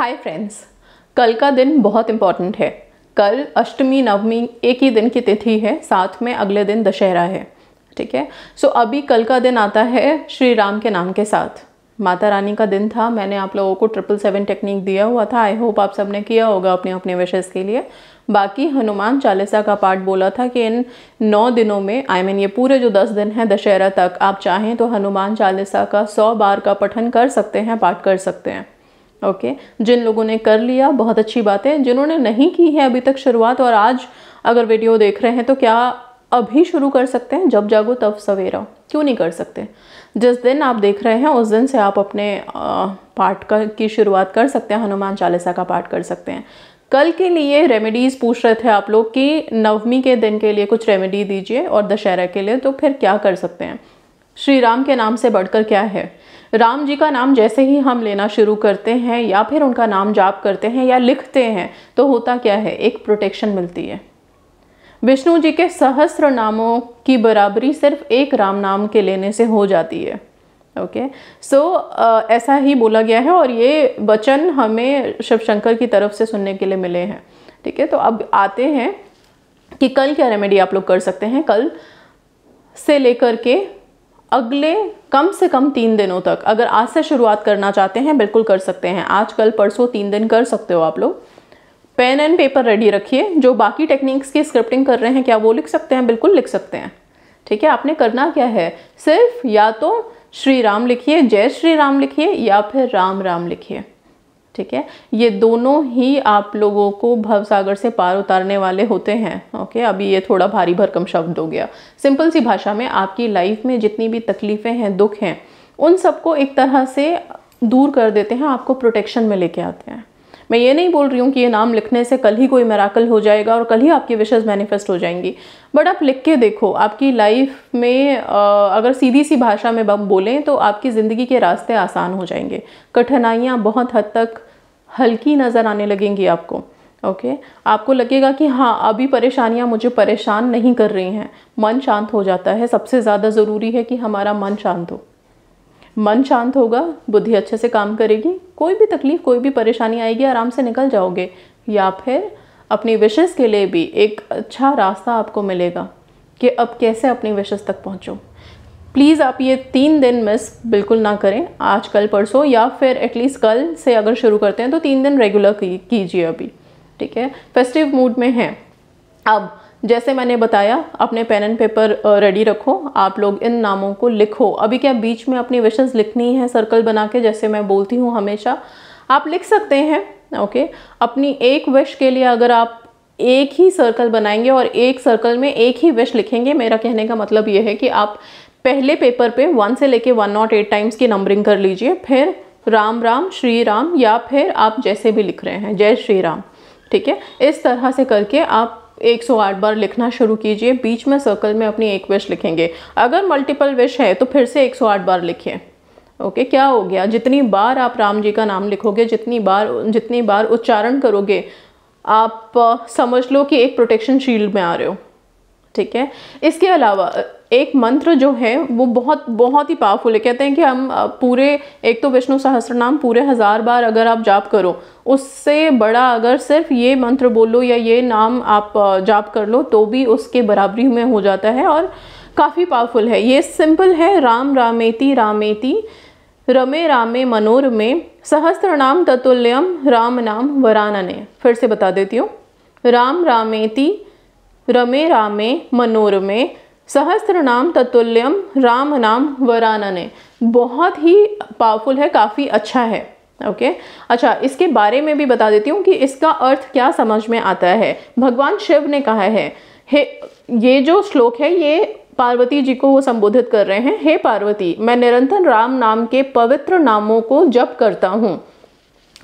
Hi friends कल का दिन बहुत इम्पॉर्टेंट है कल अष्टमी नवमी एक ही दिन की तिथि है साथ में अगले दिन दशहरा है ठीक है सो अभी कल का दिन आता है श्री राम के नाम के साथ माता रानी का दिन था मैंने आप लोगों को ट्रिपल सेवन टेक्निक दिया हुआ था आई होप आप सबने किया होगा अपने अपने विशेष के लिए बाकी हनुमान चालीसा का पाठ बोला था कि इन नौ दिनों में आई I मीन mean, ये पूरे जो दस दिन हैं दशहरा तक आप चाहें तो हनुमान चालीसा का सौ बार का पठन कर सकते हैं पाठ कर सकते हैं ओके okay. जिन लोगों ने कर लिया बहुत अच्छी बात है जिन्होंने नहीं की है अभी तक शुरुआत और आज अगर वीडियो देख रहे हैं तो क्या अभी शुरू कर सकते हैं जब जागो तब सवेरा क्यों नहीं कर सकते जिस दिन आप देख रहे हैं उस दिन से आप अपने पाठ का की शुरुआत कर सकते हैं हनुमान चालीसा का पाठ कर सकते हैं कल के लिए रेमेडीज़ पूछ रहे थे आप लोग कि नवमी के दिन के लिए कुछ रेमेडी दीजिए और दशहरा के लिए तो फिर क्या कर सकते हैं श्री राम के नाम से बढ़कर क्या है राम जी का नाम जैसे ही हम लेना शुरू करते हैं या फिर उनका नाम जाप करते हैं या लिखते हैं तो होता क्या है एक प्रोटेक्शन मिलती है विष्णु जी के सहस्र नामों की बराबरी सिर्फ एक राम नाम के लेने से हो जाती है okay okay. So so, uh, ऐसा ही बोला गया है और ये वचन हमें शिव शंकर की तरफ से सुनने के लिए मिले हैं ठीक है तो अब आते हैं कि कल क्या रेमेडी आप लोग कर सकते हैं कल से लेकर के अगले कम से कम तीन दिनों तक अगर आज से शुरुआत करना चाहते हैं बिल्कुल कर सकते हैं आज कल परसों तीन दिन कर सकते हो आप लोग पेन एंड पेपर रेडी रखिए जो बाकी टेक्निक्स की स्क्रिप्टिंग कर रहे हैं क्या वो लिख सकते हैं बिल्कुल लिख सकते हैं ठीक है आपने करना क्या है सिर्फ या तो श्री राम लिखिए जय श्री राम लिखिए या फिर राम राम लिखिए ठीक है ये दोनों ही आप लोगों को भवसागर से पार उतारने वाले होते हैं ओके अभी ये थोड़ा भारी भरकम शब्द हो गया सिंपल सी भाषा में आपकी लाइफ में जितनी भी तकलीफ़ें हैं दुख हैं उन सबको एक तरह से दूर कर देते हैं आपको प्रोटेक्शन में लेके आते हैं मैं ये नहीं बोल रही हूँ कि ये नाम लिखने से कल ही कोई मेराकल हो जाएगा और कल ही आपकी विशेज़ मैनिफेस्ट हो जाएंगी बट आप लिख के देखो आपकी लाइफ में अगर सीधी सी भाषा में बोलें तो आपकी ज़िंदगी के रास्ते आसान हो जाएंगे कठिनाइयाँ बहुत हद तक हल्की नज़र आने लगेंगी आपको ओके okay? आपको लगेगा कि हाँ अभी परेशानियाँ मुझे परेशान नहीं कर रही हैं मन शांत हो जाता है सबसे ज़्यादा ज़रूरी है कि हमारा मन शांत हो मन शांत होगा बुद्धि अच्छे से काम करेगी कोई भी तकलीफ कोई भी परेशानी आएगी आराम से निकल जाओगे या फिर अपनी विशेष के लिए भी एक अच्छा रास्ता आपको मिलेगा कि अब कैसे अपनी विशेष तक पहुँचो प्लीज़ आप ये तीन दिन मिस बिल्कुल ना करें आज कल परसों या फिर एटलीस्ट कल से अगर शुरू करते हैं तो तीन दिन रेगुलर कीजिए अभी ठीक है फेस्टिव मूड में हैं अब जैसे मैंने बताया अपने पेन एंड पेपर रेडी रखो आप लोग इन नामों को लिखो अभी क्या बीच में अपनी विशेज़ लिखनी है सर्कल बना के जैसे मैं बोलती हूँ हमेशा आप लिख सकते हैं ओके अपनी एक विश के लिए अगर आप एक ही सर्कल बनाएंगे और एक सर्कल में एक ही विश लिखेंगे मेरा कहने का मतलब ये है कि आप पहले पेपर पे वन से लेके वन नॉट एट टाइम्स की नंबरिंग कर लीजिए फिर राम राम श्री राम या फिर आप जैसे भी लिख रहे हैं जय श्री राम ठीक है इस तरह से करके आप 108 बार लिखना शुरू कीजिए बीच में सर्कल में अपनी एक विश लिखेंगे अगर मल्टीपल विश है तो फिर से 108 बार लिखें ओके okay, क्या हो गया जितनी बार आप राम जी का नाम लिखोगे जितनी बार जितनी बार उच्चारण करोगे आप समझ लो कि एक प्रोटेक्शन शील्ड में आ रहे हो ठीक है इसके अलावा एक मंत्र जो है वो बहुत बहुत ही पावरफुल है कहते हैं कि हम पूरे एक तो विष्णु सहस्रनाम पूरे हज़ार बार अगर आप जाप करो उससे बड़ा अगर सिर्फ ये मंत्र बोलो या ये नाम आप जाप कर लो तो भी उसके बराबरी में हो जाता है और काफ़ी पावरफुल है ये सिंपल है राम रामेति रामेति रमे रामे मनोर में सहस्त्र नाम ततुल्यम राम नाम वरान ने फिर से बता देती हूँ राम रामेति रमे रामे मनोरमे सहस्त्र नाम तत्ल्यम राम नाम वरानने ने बहुत ही पावरफुल है काफ़ी अच्छा है ओके okay? अच्छा इसके बारे में भी बता देती हूँ कि इसका अर्थ क्या समझ में आता है भगवान शिव ने कहा है हे ये जो श्लोक है ये पार्वती जी को वो संबोधित कर रहे हैं हे पार्वती मैं निरंतर राम नाम के पवित्र नामों को जप करता हूँ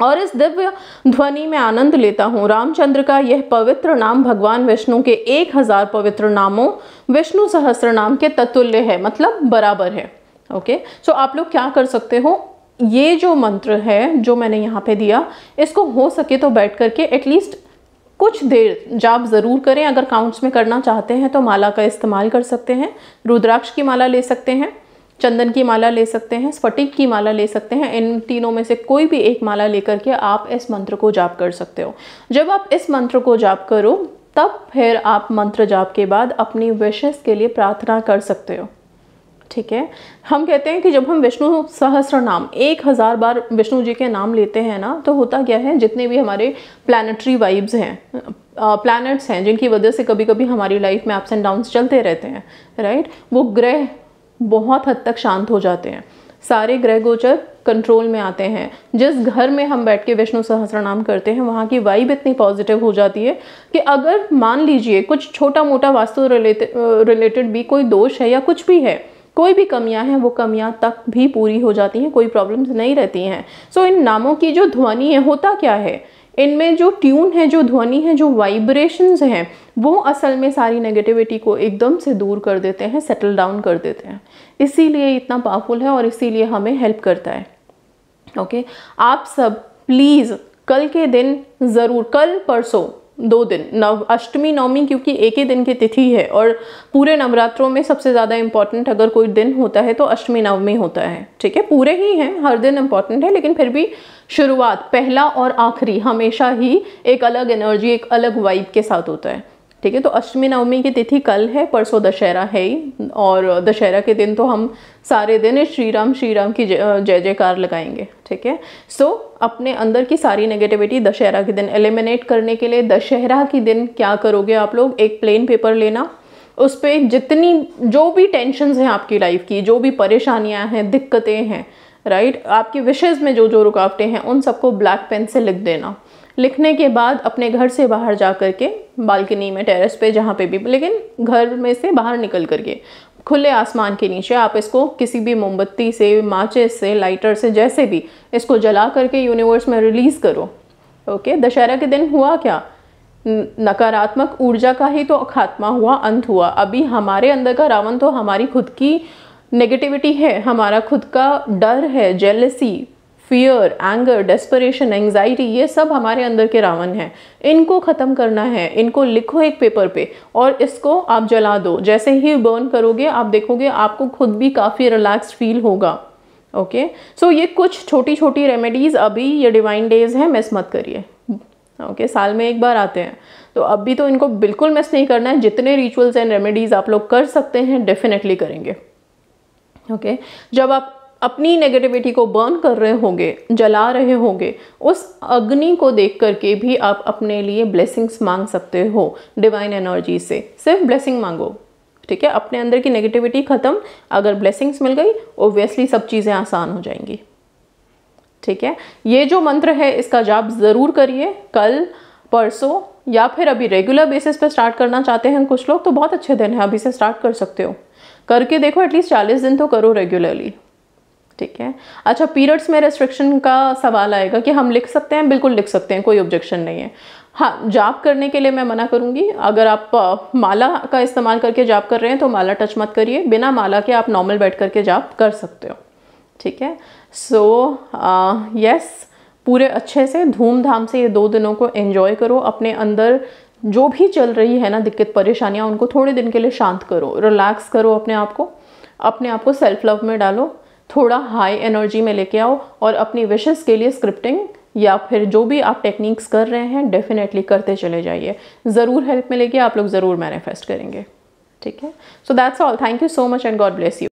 और इस दिव्य ध्वनि में आनंद लेता हूँ रामचंद्र का यह पवित्र नाम भगवान विष्णु के एक हजार पवित्र नामों विष्णु सहस्र नाम के तत्ल्य है मतलब बराबर है ओके सो आप लोग क्या कर सकते हो ये जो मंत्र है जो मैंने यहाँ पे दिया इसको हो सके तो बैठ करके एटलीस्ट कुछ देर जाप ज़रूर करें अगर काउंट्स में करना चाहते हैं तो माला का इस्तेमाल कर सकते हैं रुद्राक्ष की माला ले सकते हैं चंदन की माला ले सकते हैं स्फटिक की माला ले सकते हैं इन तीनों में से कोई भी एक माला लेकर के आप इस मंत्र को जाप कर सकते हो जब आप इस मंत्र को जाप करो तब फिर आप मंत्र जाप के बाद अपनी विशेष के लिए प्रार्थना कर सकते हो ठीक है हम कहते हैं कि जब हम विष्णु सहस्र नाम एक हज़ार बार विष्णु जी के नाम लेते हैं ना तो होता क्या है जितने भी हमारे प्लानटरी वाइब्स हैं प्लैनेट्स हैं जिनकी वजह से कभी कभी हमारी लाइफ में अप्स एंड डाउन्स चलते रहते हैं राइट वो ग्रह बहुत हद तक शांत हो जाते हैं सारे ग्रह गोचर कंट्रोल में आते हैं जिस घर में हम बैठ के विष्णु सहस्र नाम करते हैं वहाँ की वाइब इतनी पॉजिटिव हो जाती है कि अगर मान लीजिए कुछ छोटा मोटा वास्तु रिलेटे रिलेटेड भी कोई दोष है या कुछ भी है कोई भी कमियां हैं वो कमियां तक भी पूरी हो जाती हैं कोई प्रॉब्लम्स नहीं रहती हैं सो so, इन नामों की जो ध्वनि है होता क्या है इनमें जो ट्यून है जो ध्वनि है जो वाइब्रेशंस हैं वो असल में सारी नेगेटिविटी को एकदम से दूर कर देते हैं सेटल डाउन कर देते हैं इसीलिए इतना पावरफुल है और इसीलिए हमें हेल्प करता है ओके आप सब प्लीज़ कल के दिन ज़रूर कल परसों दो दिन नव अष्टमी नवमी क्योंकि एक ही दिन की तिथि है और पूरे नवरात्रों में सबसे ज़्यादा इम्पॉर्टेंट अगर कोई दिन होता है तो अष्टमी नवमी होता है ठीक है पूरे ही हैं हर दिन इम्पॉर्टेंट है लेकिन फिर भी शुरुआत पहला और आखिरी हमेशा ही एक अलग एनर्जी एक अलग वाइब के साथ होता है ठीक है तो अष्टमी नवमी की तिथि कल है परसों दशहरा है ही और दशहरा के दिन तो हम सारे दिन श्री राम श्री राम की जय जयकार लगाएंगे ठीक है सो अपने अंदर की सारी नेगेटिविटी दशहरा के दिन एलिमिनेट करने के लिए दशहरा के दिन क्या करोगे आप लोग एक प्लेन पेपर लेना उस पर जितनी जो भी टेंशन हैं आपकी लाइफ की जो भी परेशानियाँ हैं दिक्कतें हैं राइट आपकी विशेज़ में जो जो रुकावटें हैं उन सबको ब्लैक पेन से लिख देना लिखने के बाद अपने घर से बाहर जा कर के बालकनी में टेरेस पे जहाँ पे भी लेकिन घर में से बाहर निकल करके खुले आसमान के नीचे आप इसको किसी भी मोमबत्ती से माचिस से लाइटर से जैसे भी इसको जला करके यूनिवर्स में रिलीज़ करो ओके दशहरा के दिन हुआ क्या नकारात्मक ऊर्जा का ही तो खात्मा हुआ अंत हुआ अभी हमारे अंदर का रावण तो हमारी खुद की नेगेटिविटी है हमारा खुद का डर है jealousy fear anger desperation anxiety ये सब हमारे अंदर के रावण हैं इनको ख़त्म करना है इनको लिखो एक पेपर पे और इसको आप जला दो जैसे ही बर्न करोगे आप देखोगे आपको खुद भी काफ़ी रिलैक्स फील होगा ओके okay? सो so, ये कुछ छोटी छोटी रेमेडीज़ अभी ये डिवाइन डेज हैं मिस मत करिए ओके okay? साल में एक बार आते हैं तो अभी तो इनको बिल्कुल मिस नहीं करना है जितने रिचुअल्स एंड रेमेडीज़ आप लोग कर सकते हैं डेफिनेटली करेंगे ओके okay? जब आप अपनी नेगेटिविटी को बर्न कर रहे होंगे जला रहे होंगे उस अग्नि को देख करके भी आप अपने लिए ब्लेसिंग्स मांग सकते हो डिवाइन एनर्जी से सिर्फ ब्लेसिंग मांगो ठीक है अपने अंदर की नेगेटिविटी ख़त्म अगर ब्लेसिंग्स मिल गई ओब्वियसली सब चीज़ें आसान हो जाएंगी ठीक है ये जो मंत्र है इसका जाप ज़रूर करिए कल परसों या फिर अभी रेगुलर बेसिस पर स्टार्ट करना चाहते हैं कुछ लोग तो बहुत अच्छे दिन है अभी से स्टार्ट कर सकते हो करके देखो एटलीस्ट चालीस दिन तो करो रेगुलरली ठीक है अच्छा पीरियड्स में रेस्ट्रिक्शन का सवाल आएगा कि हम लिख सकते हैं बिल्कुल लिख सकते हैं कोई ऑब्जेक्शन नहीं है हाँ जाप करने के लिए मैं मना करूँगी अगर आप आ, माला का इस्तेमाल करके जाप कर रहे हैं तो माला टच मत करिए बिना माला के आप नॉर्मल बैठ करके जाप कर सकते हो ठीक है सो so, यस पूरे अच्छे से धूमधाम से ये दो दिनों को एंजॉय करो अपने अंदर जो भी चल रही है ना दिक्कत परेशानियाँ उनको थोड़े दिन के लिए शांत करो रिलैक्स करो अपने आप को अपने आप को सेल्फ लव में डालो थोड़ा हाई एनर्जी में लेके आओ और अपनी विशेष के लिए स्क्रिप्टिंग या फिर जो भी आप टेक्निक्स कर रहे हैं डेफिनेटली करते चले जाइए ज़रूर हेल्प मिलेगी आप लोग ज़रूर मैनिफेस्ट करेंगे ठीक है so that's all thank you so much and God bless you